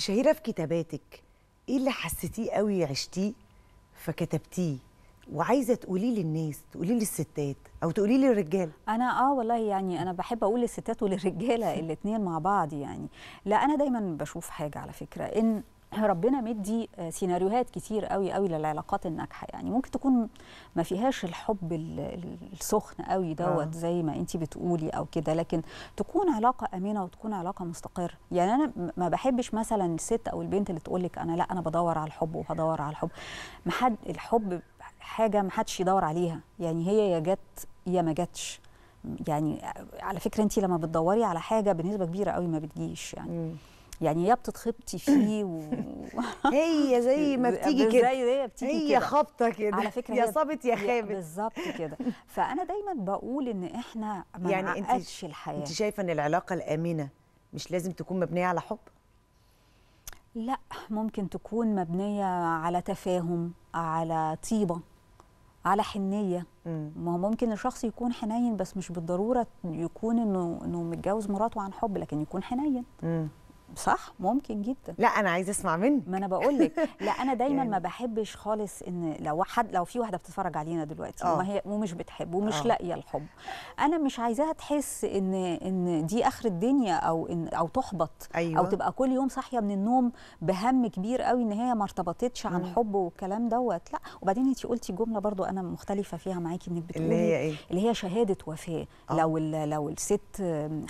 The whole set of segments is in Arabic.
شهيره في كتاباتك ايه اللي حسيتيه قوي عشتيه فكتبتيه وعايزه تقولي للناس تقولي للستات او تقولي للرجال انا اه والله يعني انا بحب اقول للستات وللرجاله الاثنين مع بعض يعني لا انا دايما بشوف حاجه على فكره ان ربنا مدي آه، سيناريوهات كتير قوي قوي للعلاقات الناجحه يعني ممكن تكون ما فيهاش الحب السخن قوي دوت آه. زي ما انت بتقولي او كده لكن تكون علاقه امنه وتكون علاقه مستقره يعني انا ما بحبش مثلا الست او البنت اللي تقول لك انا لا انا بدور على الحب وهدور على الحب محد الحب حاجه ما حدش يدور عليها يعني هي يا جت يا ما جتش يعني آه، على فكره انت لما بتدوري على حاجه بنسبه كبيره قوي ما بتجيش يعني م. يعني يا بتتخبطي فيه و... هي زي ما بتيجي كده زي هي بتيجي هي خبطه كده على فكره يا صابت يا خابت بالظبط كده فانا دايما بقول ان احنا ما يعني نعقدش الحياه انت شايفه ان العلاقه الامنه مش لازم تكون مبنيه على حب لا ممكن تكون مبنيه على تفاهم على طيبه على حنيه ما هو ممكن الشخص يكون حنين بس مش بالضروره يكون انه انه متجوز مراته عن حب لكن يكون حنين صح ممكن جدا لا انا عايزه اسمع منك ما انا بقول لك لا انا دايما يعني. ما بحبش خالص ان لو حد لو في واحده بتتفرج علينا دلوقتي آه. وما هي ومش بتحب ومش آه. لاقيه الحب انا مش عايزاها تحس ان ان دي اخر الدنيا او ان او تحبط أيوة. او تبقى كل يوم صاحيه من النوم بهم كبير قوي ان هي ما ارتبطتش عن حب والكلام دوت لا وبعدين انت قلتي جمله برضو انا مختلفه فيها معاكي انك بتقولي اللي هي ايه اللي هي شهاده وفاه آه. لو لو الست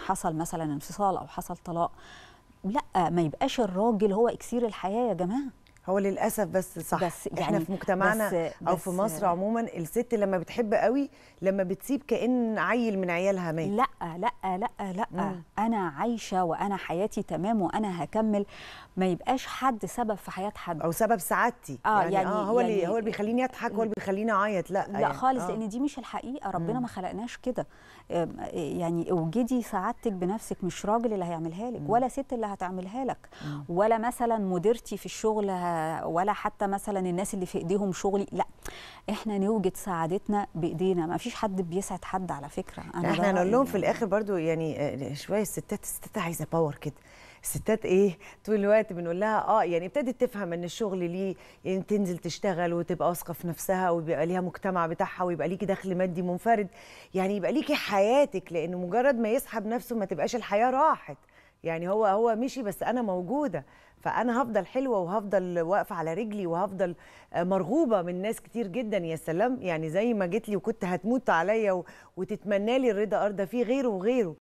حصل مثلا انفصال او حصل طلاق لا ما يبقاش الراجل هو اكسير الحياه يا جماعه هو للاسف بس صح بس يعني احنا في مجتمعنا بس او بس في مصر عموما الست لما بتحب قوي لما بتسيب كان عيل من عيالها مات لا لا لا لا مم. انا عايشه وانا حياتي تمام وانا هكمل ما يبقاش حد سبب في حياه حد او سبب سعادتي آه يعني, يعني آه هو يعني اللي هو اللي بيخليني اضحك هو اللي بيخليني اعيط لا لا يعني خالص آه لان دي مش الحقيقه ربنا مم. ما خلقناش كده يعني اوجدي سعادتك بنفسك مش راجل اللي هيعملها لك مم. ولا ست اللي هتعملها لك مم. ولا مثلا مديرتي في الشغل ولا حتى مثلا الناس اللي في ايديهم شغلي لا احنا نوجد سعادتنا بايدينا ما فيش حد بيسعد حد على فكره انا احنا هنقول لهم يعني في الاخر برضو يعني آه، شويه الستات الستات عايزه باور كده الستات ايه طول الوقت بنقول لها اه يعني ابتدت تفهم ان الشغل ليه يعني تنزل تشتغل وتبقى واثقه في نفسها ويبقى ليها مجتمع بتاعها ويبقى ليكي دخل مادي منفرد يعني يبقى ليكي حياتك لان مجرد ما يسحب نفسه ما تبقاش الحياه راحت يعني هو هو مشي بس انا موجوده فانا هفضل حلوه وهفضل واقفه على رجلي وهفضل آه، مرغوبه من ناس كتير جدا يا سلام يعني زي ما جيت لي وكنت هتموت عليا وتتمنى لي الرضا ارضى في غيره وغيره